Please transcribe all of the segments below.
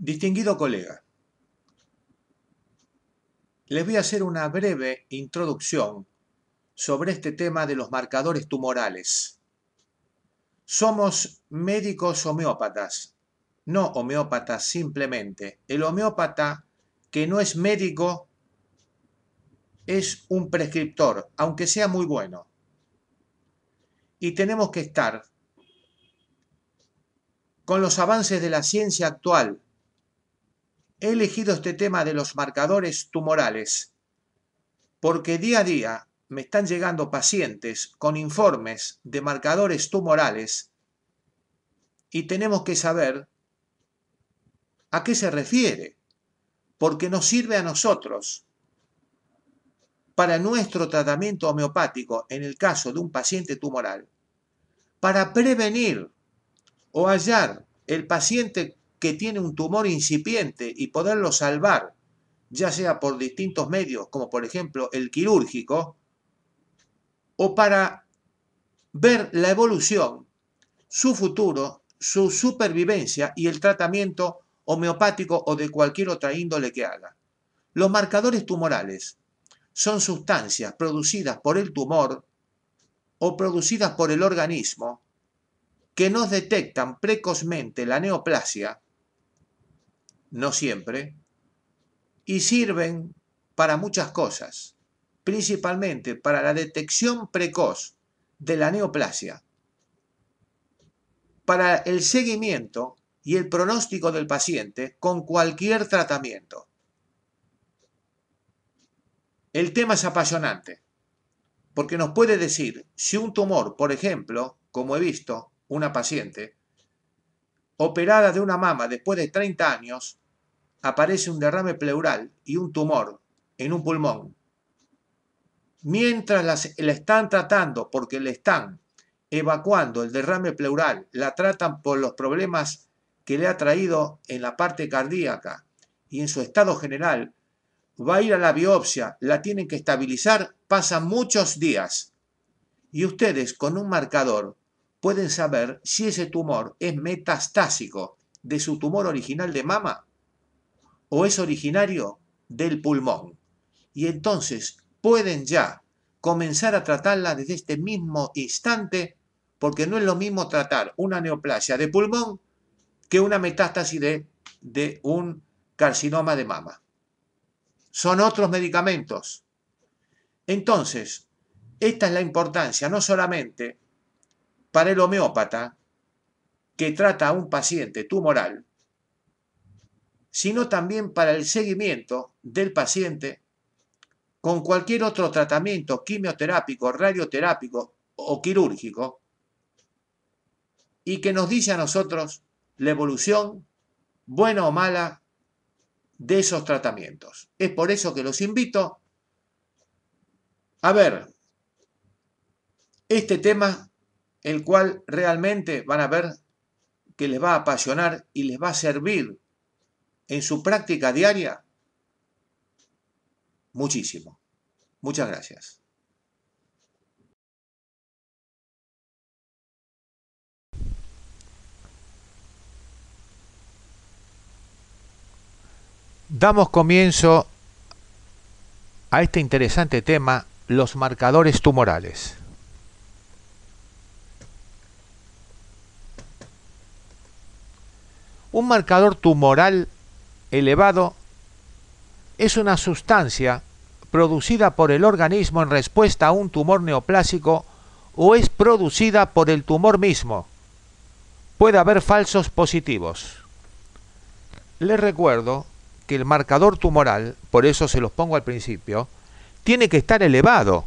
Distinguido colega, les voy a hacer una breve introducción sobre este tema de los marcadores tumorales. Somos médicos homeópatas, no homeópatas simplemente. El homeópata que no es médico es un prescriptor, aunque sea muy bueno. Y tenemos que estar con los avances de la ciencia actual he elegido este tema de los marcadores tumorales, porque día a día me están llegando pacientes con informes de marcadores tumorales y tenemos que saber a qué se refiere, porque nos sirve a nosotros para nuestro tratamiento homeopático en el caso de un paciente tumoral, para prevenir o hallar el paciente que tiene un tumor incipiente y poderlo salvar, ya sea por distintos medios, como por ejemplo el quirúrgico, o para ver la evolución, su futuro, su supervivencia y el tratamiento homeopático o de cualquier otra índole que haga. Los marcadores tumorales son sustancias producidas por el tumor o producidas por el organismo que nos detectan precozmente la neoplasia no siempre, y sirven para muchas cosas, principalmente para la detección precoz de la neoplasia, para el seguimiento y el pronóstico del paciente con cualquier tratamiento. El tema es apasionante, porque nos puede decir si un tumor, por ejemplo, como he visto, una paciente, operada de una mama después de 30 años, aparece un derrame pleural y un tumor en un pulmón. Mientras la están tratando, porque le están evacuando el derrame pleural, la tratan por los problemas que le ha traído en la parte cardíaca y en su estado general, va a ir a la biopsia, la tienen que estabilizar, pasan muchos días. Y ustedes con un marcador pueden saber si ese tumor es metastásico de su tumor original de mama o es originario del pulmón. Y entonces pueden ya comenzar a tratarla desde este mismo instante, porque no es lo mismo tratar una neoplasia de pulmón que una metástasis de, de un carcinoma de mama. Son otros medicamentos. Entonces, esta es la importancia, no solamente para el homeópata que trata a un paciente tumoral, sino también para el seguimiento del paciente con cualquier otro tratamiento quimioterápico, radioterápico o quirúrgico, y que nos dice a nosotros la evolución, buena o mala, de esos tratamientos. Es por eso que los invito a ver este tema, el cual realmente van a ver que les va a apasionar y les va a servir en su práctica diaria muchísimo. Muchas gracias. Damos comienzo a este interesante tema, los marcadores tumorales. Un marcador tumoral elevado es una sustancia producida por el organismo en respuesta a un tumor neoplásico o es producida por el tumor mismo. Puede haber falsos positivos. Les recuerdo que el marcador tumoral, por eso se los pongo al principio, tiene que estar elevado.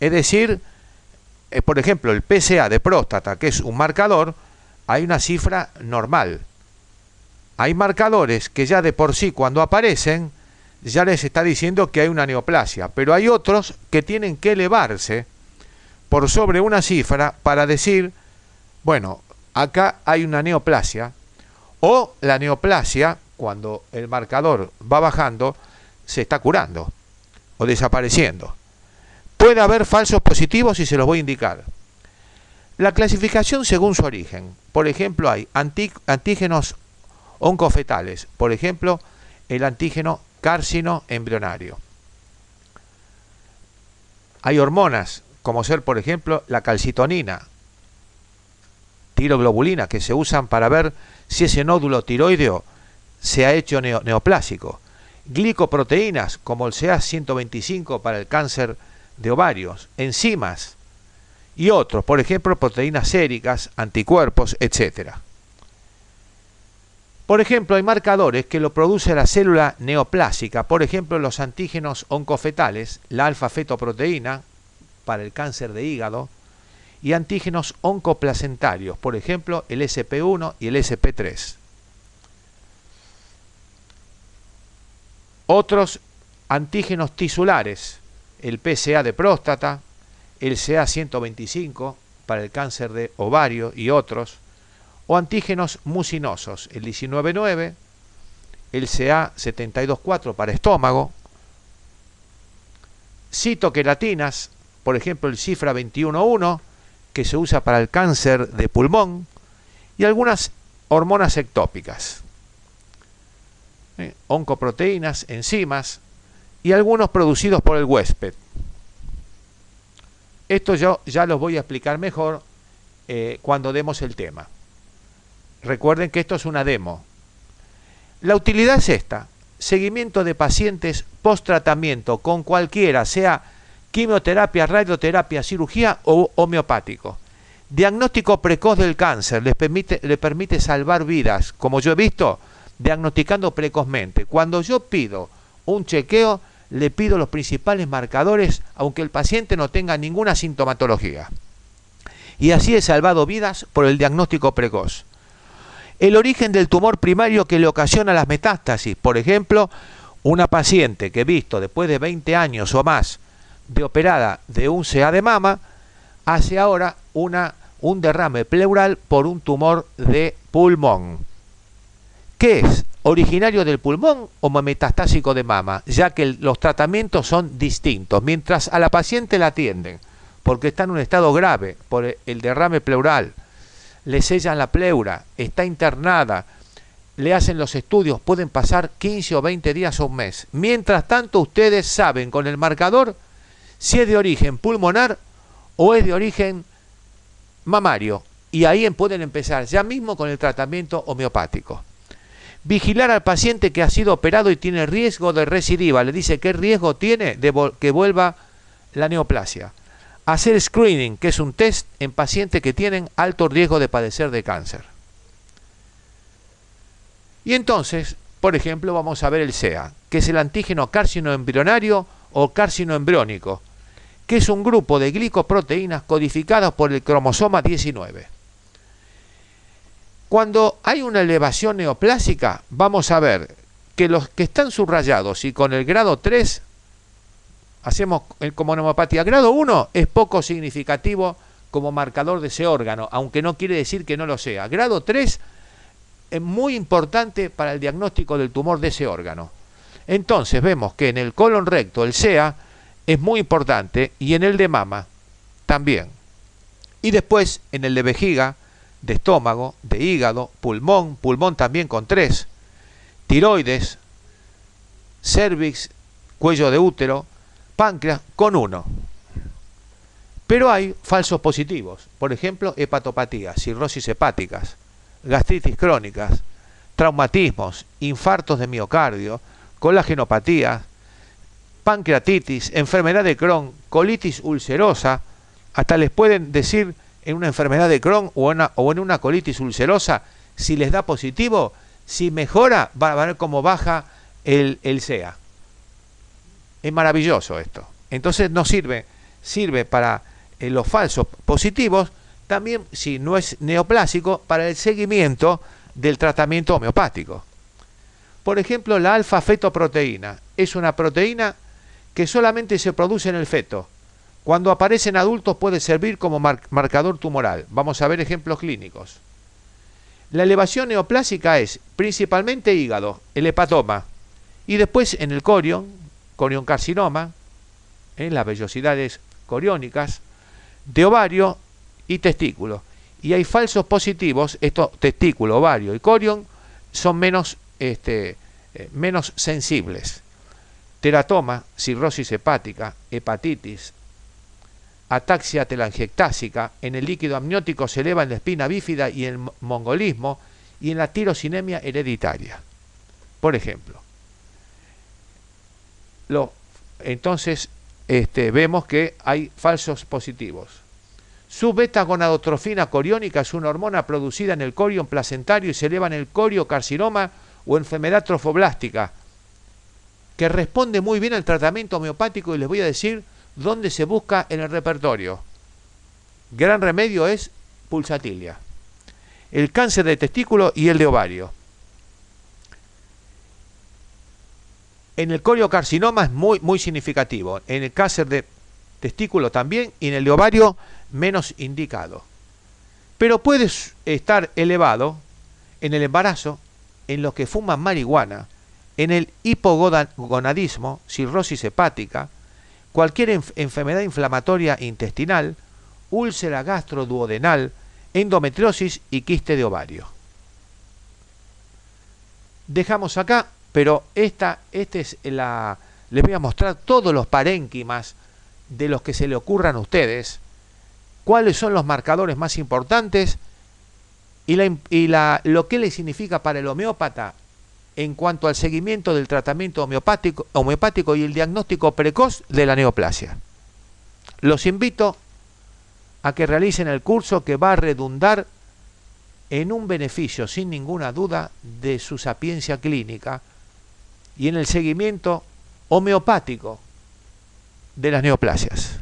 Es decir, eh, por ejemplo, el PSA de próstata, que es un marcador, hay una cifra normal hay marcadores que ya de por sí cuando aparecen ya les está diciendo que hay una neoplasia, pero hay otros que tienen que elevarse por sobre una cifra para decir, bueno, acá hay una neoplasia, o la neoplasia, cuando el marcador va bajando, se está curando o desapareciendo. Puede haber falsos positivos y se los voy a indicar. La clasificación según su origen. Por ejemplo, hay antígenos oncofetales, por ejemplo, el antígeno cárcino embrionario. Hay hormonas, como ser por ejemplo la calcitonina, tiroglobulina, que se usan para ver si ese nódulo tiroideo se ha hecho neoplásico. Glicoproteínas, como el CA125 para el cáncer de ovarios, enzimas y otros, por ejemplo, proteínas séricas, anticuerpos, etcétera. Por ejemplo, hay marcadores que lo produce la célula neoplásica, por ejemplo, los antígenos oncofetales, la alfa-fetoproteína para el cáncer de hígado, y antígenos oncoplacentarios, por ejemplo, el SP1 y el SP3. Otros antígenos tisulares, el PSA de próstata, el CA125 para el cáncer de ovario y otros, o antígenos mucinosos, el 199, el CA724 para estómago, citoquelatinas, por ejemplo el cifra 211, que se usa para el cáncer de pulmón, y algunas hormonas ectópicas, eh, oncoproteínas, enzimas, y algunos producidos por el huésped. Esto yo ya los voy a explicar mejor eh, cuando demos el tema. Recuerden que esto es una demo. La utilidad es esta. Seguimiento de pacientes post-tratamiento con cualquiera, sea quimioterapia, radioterapia, cirugía o homeopático. Diagnóstico precoz del cáncer le permite salvar vidas, como yo he visto, diagnosticando precozmente. Cuando yo pido un chequeo, le pido los principales marcadores, aunque el paciente no tenga ninguna sintomatología. Y así he salvado vidas por el diagnóstico precoz el origen del tumor primario que le ocasiona las metástasis. Por ejemplo, una paciente que he visto después de 20 años o más de operada de un CA de mama, hace ahora una, un derrame pleural por un tumor de pulmón. ¿Qué es? ¿Originario del pulmón o metastásico de mama? Ya que los tratamientos son distintos. Mientras a la paciente la atienden porque está en un estado grave por el derrame pleural, le sellan la pleura, está internada, le hacen los estudios, pueden pasar 15 o 20 días o un mes. Mientras tanto, ustedes saben con el marcador si es de origen pulmonar o es de origen mamario. Y ahí pueden empezar ya mismo con el tratamiento homeopático. Vigilar al paciente que ha sido operado y tiene riesgo de recidiva. Le dice qué riesgo tiene de que vuelva la neoplasia. Hacer screening, que es un test en pacientes que tienen alto riesgo de padecer de cáncer. Y entonces, por ejemplo, vamos a ver el CEA, que es el antígeno embrionario o carcinoembriónico, que es un grupo de glicoproteínas codificadas por el cromosoma 19. Cuando hay una elevación neoplásica, vamos a ver que los que están subrayados y con el grado 3 hacemos eh, como neumopatía. Grado 1 es poco significativo como marcador de ese órgano, aunque no quiere decir que no lo sea. Grado 3 es muy importante para el diagnóstico del tumor de ese órgano. Entonces vemos que en el colon recto, el SEA, es muy importante y en el de mama también. Y después en el de vejiga, de estómago, de hígado, pulmón, pulmón también con 3, tiroides, cervix, cuello de útero, páncreas con uno, Pero hay falsos positivos, por ejemplo, hepatopatías, cirrosis hepáticas, gastritis crónicas, traumatismos, infartos de miocardio, colagenopatía, pancreatitis, enfermedad de Crohn, colitis ulcerosa, hasta les pueden decir en una enfermedad de Crohn o, o en una colitis ulcerosa, si les da positivo, si mejora, va a ver cómo baja el, el SEA. Es maravilloso esto. Entonces no sirve, sirve para eh, los falsos positivos, también si no es neoplásico, para el seguimiento del tratamiento homeopático. Por ejemplo, la alfa-fetoproteína es una proteína que solamente se produce en el feto. Cuando aparece en adultos puede servir como marcador tumoral. Vamos a ver ejemplos clínicos. La elevación neoplásica es principalmente hígado, el hepatoma, y después en el corión, carcinoma en ¿eh? las vellosidades coriónicas, de ovario y testículo. Y hay falsos positivos, estos testículo, ovario y corión son menos, este, eh, menos sensibles. Teratoma, cirrosis hepática, hepatitis, ataxia telangiectásica, en el líquido amniótico se eleva en la espina bífida y el mongolismo y en la tirosinemia hereditaria. Por ejemplo, entonces este, vemos que hay falsos positivos. Su beta-gonadotrofina coriónica es una hormona producida en el corión placentario y se eleva en el carcinoma o enfermedad trofoblástica, que responde muy bien al tratamiento homeopático y les voy a decir dónde se busca en el repertorio. Gran remedio es pulsatilia, el cáncer de testículo y el de ovario. En el coriocarcinoma es muy, muy significativo. En el cáncer de testículo también y en el de ovario menos indicado. Pero puede estar elevado en el embarazo, en los que fuman marihuana, en el hipogonadismo, cirrosis hepática, cualquier enfermedad inflamatoria intestinal, úlcera gastroduodenal, endometriosis y quiste de ovario. Dejamos acá pero esta, este es la, les voy a mostrar todos los parénquimas de los que se le ocurran a ustedes, cuáles son los marcadores más importantes y, la, lo que le significa para el homeópata en cuanto al seguimiento del tratamiento homeopático, homeopático y el diagnóstico precoz de la neoplasia. Los invito a que realicen el curso que va a redundar en un beneficio, sin ninguna duda, de su sapiencia clínica y en el seguimiento homeopático de las neoplasias.